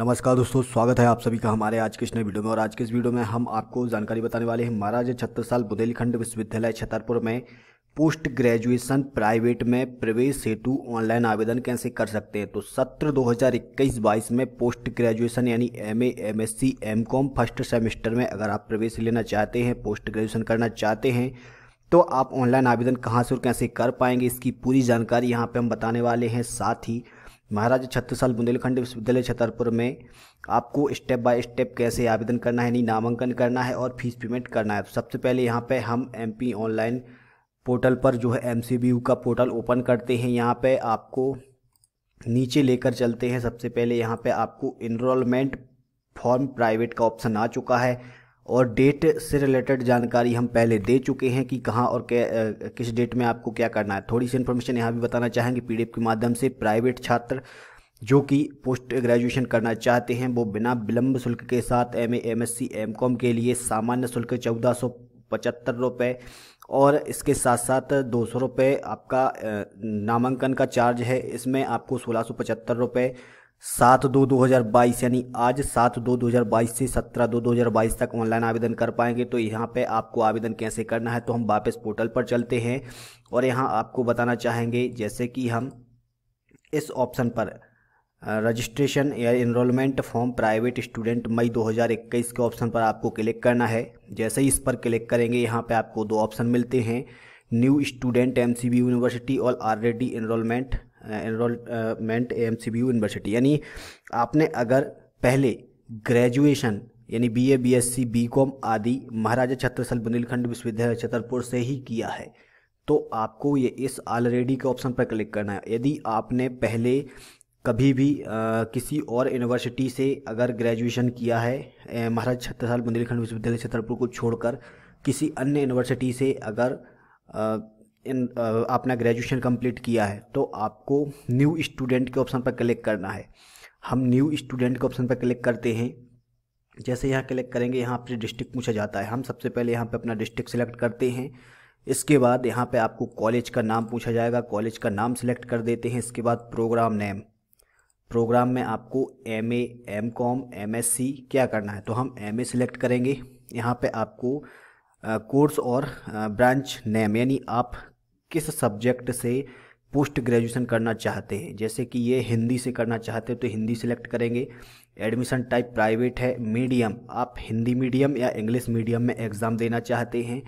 नमस्कार दोस्तों स्वागत है आप सभी का हमारे आज के इस नए वीडियो में और आज के इस वीडियो में हम आपको जानकारी बताने वाले हैं महाराज छत्तर साल बुंदेलखंड विश्वविद्यालय छतरपुर में पोस्ट ग्रेजुएशन प्राइवेट में प्रवेश हेतु ऑनलाइन आवेदन कैसे कर सकते हैं तो सत्र 2021-22 में पोस्ट ग्रेजुएशन यानी M A M S C M com first semester में अगर आप प्रवेश लेना चाहते हैं पोस्ट ग्रेजुएशन करना चाहते हैं तो आप ऑनलाइन आवेदन कहाँ से और कैसे कर पाएंगे इसकी पूरी जानकारी यहाँ पर हम बताने वाले हैं साथ ही महाराज छत्तीसाल बुंदेलखंड विश्वविद्यालय छतरपुर में आपको स्टेप बाय स्टेप कैसे आवेदन करना है नहीं नामांकन करना है और फीस पेमेंट करना है तो सबसे पहले यहाँ पे हम एमपी ऑनलाइन पोर्टल पर जो है एम का पोर्टल ओपन करते हैं यहाँ पे आपको नीचे लेकर चलते हैं सबसे पहले यहाँ पे आपको इनरोलमेंट फॉर्म प्राइवेट का ऑप्शन आ चुका है और डेट से रिलेटेड जानकारी हम पहले दे चुके हैं कि कहाँ और क्या किस डेट में आपको क्या करना है थोड़ी सी इन्फॉर्मेशन यहाँ भी बताना चाहेंगे पी के माध्यम से प्राइवेट छात्र जो कि पोस्ट ग्रेजुएशन करना चाहते हैं वो बिना विलंब शुल्क के साथ एम एम एस के लिए सामान्य शुल्क चौदह सौ पचहत्तर रुपये और इसके साथ साथ दो सौ रुपये आपका नामांकन का चार्ज है इसमें आपको सोलह सौ पचहत्तर रुपये सात दो दो हज़ार बाईस यानी आज सात दो दो हज़ार बाईस से सत्रह दो दो हज़ार बाईस तक ऑनलाइन आवेदन कर पाएंगे तो यहाँ पे आपको आवेदन कैसे करना है तो हम वापस पोर्टल पर चलते हैं और यहाँ आपको बताना चाहेंगे जैसे कि हम इस ऑप्शन पर रजिस्ट्रेशन या इनरोलमेंट फॉर्म प्राइवेट स्टूडेंट मई 2021 के ऑप्शन पर आपको क्लिक करना है जैसे ही इस पर क्लिक करेंगे यहाँ पे आपको दो ऑप्शन मिलते हैं न्यू स्टूडेंट एमसीबी यूनिवर्सिटी और already enrolment enrolment A M C B U university यानी आपने अगर पहले ग्रेजुएशन यानी B A B S C B com आदि महाराजा छत्रसल बुंदेलखंड विश्वविद्यालय छतरपुर से ही किया है तो आपको ये इस ऑलरेडी के ऑप्शन पर क्लिक करना है यदि आपने पहले कभी भी आ, uh, किसी और यूनिवर्सिटी से अगर ग्रेजुएशन किया है महाराज छत्रसाल बुंदेलखंड विश्वविद्यालय छतरपुर को छोड़कर किसी अन्य यूनिवर्सिटी से अगर आ, uh, इन आपने ग्रेजुएशन कंप्लीट किया है तो आपको न्यू स्टूडेंट के ऑप्शन पर क्लिक करना है हम न्यू स्टूडेंट के ऑप्शन पर क्लिक करते हैं जैसे यहाँ क्लिक करेंगे यहाँ पर डिस्ट्रिक्ट पूछा जाता है हम सबसे पहले यहाँ पर अपना डिस्ट्रिक्ट सिलेक्ट करते हैं इसके बाद यहाँ पर आपको कॉलेज का नाम पूछा जाएगा कॉलेज का नाम सिलेक्ट कर देते हैं इसके बाद प्रोग्राम नेम प्रोग्राम में आपको M A M com M S C क्या करना है तो हम एम ए सिलेक्ट करेंगे यहाँ पे आपको कोर्स और ब्रांच नेम यानी आप किस सब्जेक्ट से पोस्ट ग्रेजुएशन करना चाहते हैं जैसे कि ये हिंदी से करना चाहते हैं तो हिंदी सेलेक्ट करेंगे एडमिशन टाइप प्राइवेट है मीडियम आप हिंदी मीडियम या इंग्लिश मीडियम में एग्ज़ाम देना चाहते हैं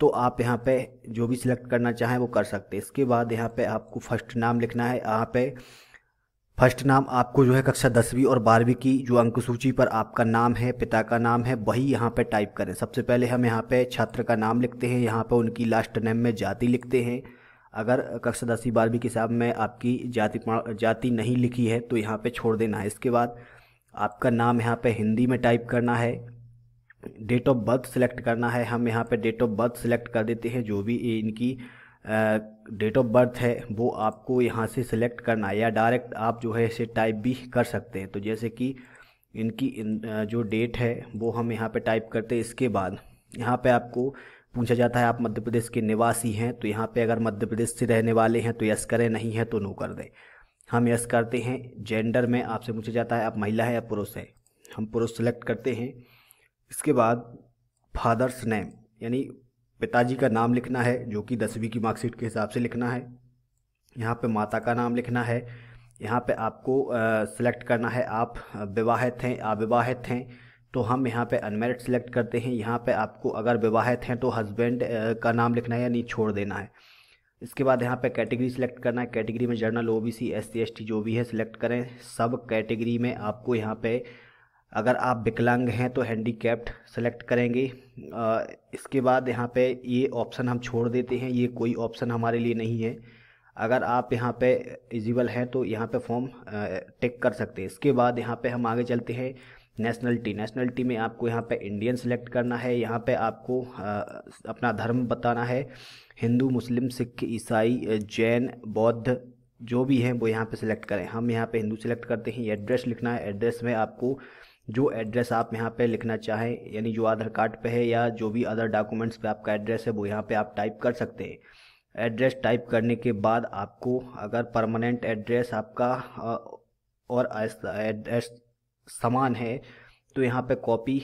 तो आप यहाँ पे जो भी सिलेक्ट करना चाहें वो कर सकते हैं इसके बाद यहाँ पे आपको फर्स्ट नाम लिखना है यहाँ पे फर्स्ट नाम आपको जो है कक्षा दसवीं और बारहवीं की जो अंक सूची पर आपका नाम है पिता का नाम है वही यहाँ पे टाइप करें सबसे पहले हम यहाँ पे छात्र का नाम लिखते हैं यहाँ पे उनकी लास्ट नेम में जाति लिखते हैं अगर कक्षा दसवीं बारहवीं के हिसाब में आपकी जाति जाति नहीं लिखी है तो यहाँ पर छोड़ देना है इसके बाद आपका नाम यहाँ पर हिंदी में टाइप करना है डेट ऑफ बर्थ सेलेक्ट करना है हम यहाँ पर डेट ऑफ बर्थ सेलेक्ट कर देते हैं जो भी इनकी डेट ऑफ बर्थ है वो आपको यहाँ से सिलेक्ट करना है या डायरेक्ट आप जो है इसे टाइप भी कर सकते हैं तो जैसे कि इनकी इन, जो डेट है वो हम यहाँ पे टाइप करते हैं इसके बाद यहाँ पे आपको पूछा जाता है आप मध्य प्रदेश के निवासी हैं तो यहाँ पे अगर मध्य प्रदेश से रहने वाले हैं तो यस करें नहीं है तो नो कर दें हम यस करते हैं जेंडर में आपसे पूछा जाता है आप महिला है या पुरुष है हम पुरुष सेलेक्ट करते हैं इसके बाद फादर्स नेम यानी पिताजी का नाम लिखना है जो कि दसवीं की मार्कशीट के हिसाब से लिखना है यहाँ पे माता का नाम लिखना है यहाँ पे आपको सिलेक्ट करना है आप विवाहित हैं अविवाहित हैं तो हम यहाँ पे अनमेरिड सिलेक्ट करते हैं यहाँ पे आपको अगर विवाहित हैं तो हस्बैंड का नाम लिखना है यानी छोड़ देना है इसके बाद यहाँ पे कैटेगरी सिलेक्ट करना है कैटेगरी में general O B C S C S T जो भी है सिलेक्ट करें सब कैटेगरी में आपको यहाँ पे अगर आप विकलांग हैं तो हैंडीकैप्ड सेलेक्ट करेंगे इसके बाद यहाँ पे ये ऑप्शन हम छोड़ देते हैं ये कोई ऑप्शन हमारे लिए नहीं है अगर आप यहाँ पे एलिजिबल हैं तो यहाँ पे फॉर्म टेक कर सकते हैं इसके बाद यहाँ पे हम आगे चलते हैं नेशनलिटी नेशनलिटी में आपको यहाँ पे इंडियन सेलेक्ट करना है यहाँ पे आपको आ, अपना धर्म बताना है हिंदू मुस्लिम सिख ईसाई जैन बौद्ध जो भी हैं वो यहाँ पे सिलेक्ट करें हम यहाँ पे हिंदू सेलेक्ट करते हैं एड्रेस लिखना है एड्रेस में आपको जो एड्रेस आप यहाँ पे लिखना चाहें यानी जो आधार कार्ड पे है या जो भी अदर डॉक्यूमेंट्स पे आपका एड्रेस है वो यहाँ पे आप टाइप कर सकते हैं एड्रेस टाइप करने के बाद आपको अगर परमानेंट एड्रेस आपका और एड्रेस समान है तो यहाँ पे कॉपी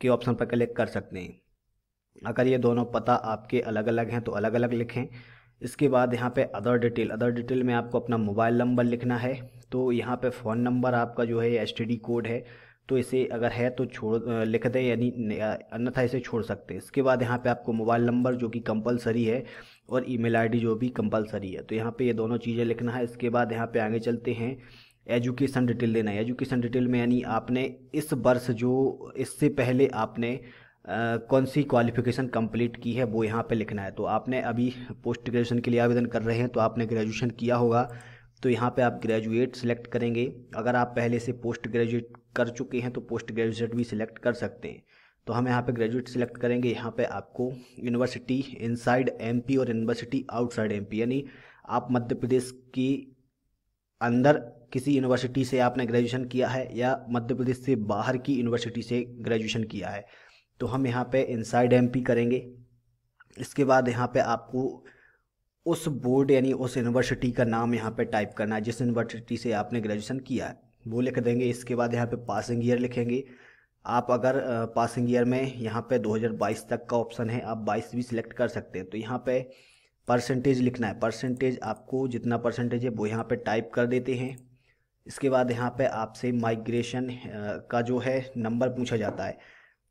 के ऑप्शन पर क्लिक कर सकते हैं अगर ये दोनों पता आपके अलग अलग हैं तो अलग अलग लिखें इसके बाद यहाँ पे अदर डिटेल अदर डिटेल में आपको अपना मोबाइल नंबर लिखना है तो यहाँ पे फ़ोन नंबर आपका जो है एस कोड है तो इसे अगर है तो छोड़ लिख दें यानी अन्यथा इसे छोड़ सकते हैं इसके बाद यहाँ पे आपको मोबाइल नंबर जो कि कंपलसरी है और ईमेल आईडी जो भी कंपलसरी है तो यहाँ पे ये यह दोनों चीज़ें लिखना है इसके बाद यहाँ पे आगे चलते हैं एजुकेशन डिटेल देना है एजुकेशन डिटेल में यानी आपने इस वर्ष जो इससे पहले आपने कौन सी क्वालिफिकेशन कंप्लीट की है वो यहाँ पे लिखना है तो आपने अभी पोस्ट ग्रेजुएशन के लिए आवेदन कर रहे हैं तो आपने ग्रेजुएशन किया होगा तो यहाँ पे आप ग्रेजुएट सिलेक्ट करेंगे अगर आप पहले से पोस्ट ग्रेजुएट कर चुके हैं तो पोस्ट ग्रेजुएट भी सिलेक्ट कर सकते हैं तो हम यहाँ पे ग्रेजुएट सिलेक्ट करेंगे यहाँ पे आपको यूनिवर्सिटी इनसाइड एमपी और यूनिवर्सिटी आउटसाइड एमपी यानी आप मध्य प्रदेश की अंदर किसी यूनिवर्सिटी से आपने ग्रेजुएशन किया है या मध्य प्रदेश से बाहर की यूनिवर्सिटी से ग्रेजुएशन किया है तो हम यहाँ पे इनसाइड एमपी करेंगे इसके बाद यहाँ पे आपको उस बोर्ड यानी उस यूनिवर्सिटी का नाम यहाँ पे टाइप करना है जिस यूनिवर्सिटी से आपने ग्रेजुएशन किया है वो लिख देंगे इसके बाद यहाँ पे पासिंग ईयर लिखेंगे आप अगर पासिंग ईयर में यहाँ पे 2022 तक का ऑप्शन है आप 22 भी सिलेक्ट कर सकते हैं तो यहाँ पे परसेंटेज लिखना है परसेंटेज आपको जितना परसेंटेज है वो यहाँ पे टाइप कर देते हैं इसके बाद यहाँ पे आपसे माइग्रेशन का जो है नंबर पूछा जाता है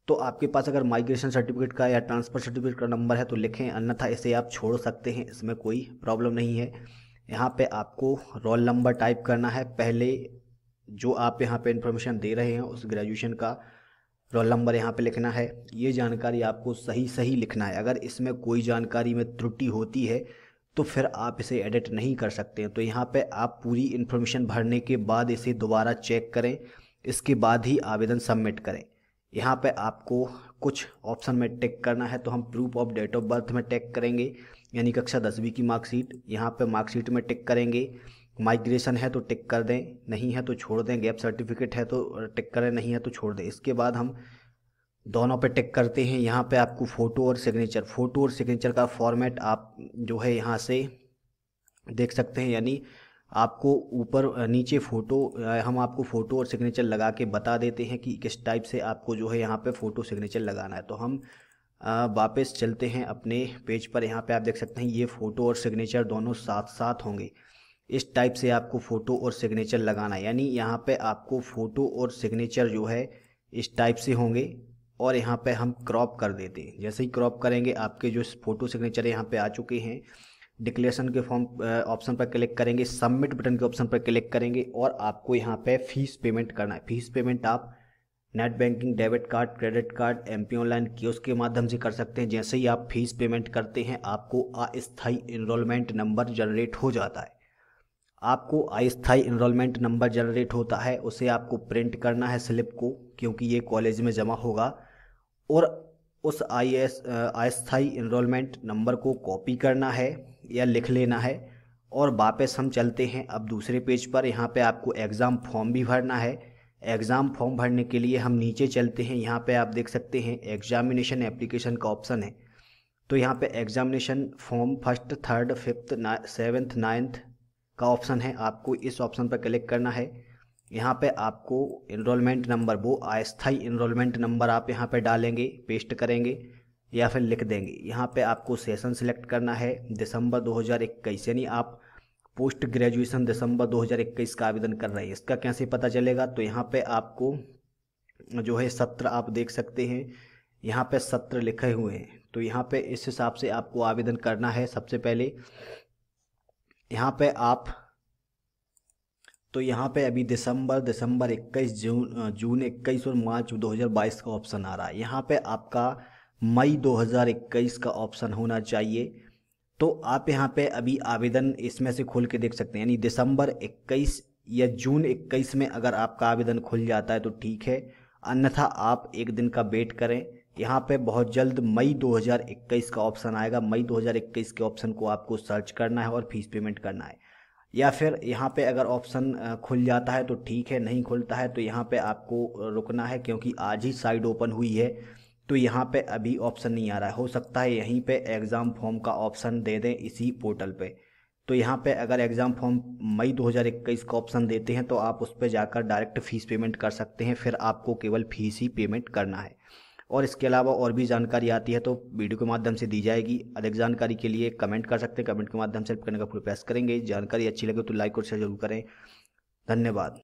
तो आपके पास अगर माइग्रेशन सर्टिफिकेट का या ट्रांसफ़र सर्टिफिकेट का नंबर है तो लिखें अन्यथा इसे आप छोड़ सकते हैं इसमें कोई प्रॉब्लम नहीं है यहाँ पे आपको रोल नंबर टाइप करना है पहले जो आप यहाँ पे इंफॉर्मेशन दे रहे हैं उस ग्रेजुएशन का रोल नंबर यहाँ पे लिखना है ये जानकारी आपको सही सही लिखना है अगर इसमें कोई जानकारी में त्रुटि होती है तो फिर आप इसे एडिट नहीं कर सकते हैं तो यहाँ पे आप पूरी इन्फॉर्मेशन भरने के बाद इसे दोबारा चेक करें इसके बाद ही आवेदन सबमिट करें यहाँ पे आपको कुछ ऑप्शन में टेक करना है तो हम proof of date of birth में टेक करेंगे यानी कक्षा दसवीं की मार्कशीट यहाँ पे मार्कशीट में टिक करेंगे माइग्रेशन है तो टिक कर दें नहीं है तो छोड़ दें गैप सर्टिफिकेट है तो टिक करें नहीं है तो छोड़ दें इसके बाद हम दोनों पे टिक करते हैं यहाँ पे आपको फ़ोटो और सिग्नेचर फ़ोटो और सिग्नेचर का फॉर्मेट आप जो है यहाँ से देख सकते हैं यानी आपको ऊपर नीचे फ़ोटो हम आपको फ़ोटो और सिग्नेचर लगा के बता देते हैं कि किस टाइप से आपको जो है यहाँ पे फ़ोटो सिग्नेचर लगाना है तो हम वापस चलते हैं अपने पेज पर यहाँ पे आप देख सकते हैं ये फ़ोटो और सिग्नेचर दोनों साथ साथ होंगे इस टाइप से आपको फ़ोटो और सिग्नेचर लगाना है यानी यहाँ पर आपको फ़ोटो और सिग्नेचर जो है इस टाइप से होंगे और यहाँ पर हम क्रॉप कर देते हैं जैसे ही क्रॉप करेंगे आपके जो फ़ोटो सिग्नेचर यहाँ पर आ चुके हैं डिक्लेरेशन के फॉर्म ऑप्शन पर क्लिक करेंगे सबमिट बटन के ऑप्शन पर क्लिक करेंगे और आपको यहाँ पे फीस पेमेंट करना है फीस पेमेंट आप net banking debit card credit card M P online की के माध्यम से कर सकते हैं जैसे ही आप फीस पेमेंट करते हैं आपको अस्थाई इनरोलमेंट नंबर जनरेट हो जाता है आपको अस्थाई इनरोलमेंट नंबर जनरेट होता है उसे आपको प्रिंट करना है स्लिप को क्योंकि ये कॉलेज में जमा होगा और उस आई एस अस्थाई इनरोलमेंट नंबर को कॉपी करना है या लिख लेना है और वापस हम चलते हैं अब दूसरे पेज पर यहाँ पे आपको एग्ज़ाम फॉर्म भी भरना है एग्ज़ाम फॉर्म भरने के लिए हम नीचे चलते हैं यहाँ पे आप देख सकते हैं एग्जामिनेशन एप्लीकेशन का ऑप्शन है तो यहाँ पे examination form first third fifth seventh ninth का ऑप्शन है आपको इस ऑप्शन पर क्लिक करना है यहाँ पे आपको इनरोलमेंट नंबर वो अस्थाई इनरोलमेंट नंबर आप यहाँ पे डालेंगे पेस्ट करेंगे या फिर लिख देंगे यहाँ पे आपको सेशन सिलेक्ट करना है दिसंबर 2021 यानी आप पोस्ट ग्रेजुएशन दिसंबर 2021 का आवेदन कर रहे हैं इसका कैसे पता चलेगा तो यहाँ पे आपको जो है सत्र आप देख सकते हैं यहाँ पे सत्र लिखे हुए हैं तो यहाँ पे इस हिसाब से आपको आवेदन करना है सबसे पहले यहाँ पे आप तो यहाँ पे अभी दिसंबर दिसंबर 21 जून जून 21 और मार्च 2022 का ऑप्शन आ रहा है यहाँ पे आपका मई 2021 का ऑप्शन होना चाहिए तो आप यहाँ पे अभी आवेदन इसमें से खोल के देख सकते हैं यानी दिसंबर 21 या जून 21 में अगर आपका आवेदन खुल जाता है तो ठीक है अन्यथा आप एक दिन का वेट करें यहाँ पे बहुत जल्द मई 2021 का ऑप्शन आएगा मई 2021 के ऑप्शन को आपको सर्च करना है और फीस पेमेंट करना है या फिर यहाँ पे अगर ऑप्शन खुल जाता है तो ठीक है नहीं खुलता है तो यहाँ पे आपको रुकना है क्योंकि आज ही साइड ओपन हुई है तो यहाँ पे अभी ऑप्शन नहीं आ रहा है हो सकता है यहीं पे एग्ज़ाम फॉर्म का ऑप्शन दे दें इसी पोर्टल पे तो यहाँ पे अगर एग्ज़ाम फॉर्म मई 2021 का ऑप्शन देते हैं तो आप उस पर जाकर डायरेक्ट फ़ीस पेमेंट कर सकते हैं फिर आपको केवल फ़ीस ही पेमेंट करना है और इसके अलावा और भी जानकारी आती है तो वीडियो के माध्यम से दी जाएगी अधिक जानकारी के लिए कमेंट कर सकते हैं कमेंट के माध्यम से करने का प्रयास करेंगे जानकारी अच्छी लगे तो लाइक और शेयर जरूर करें धन्यवाद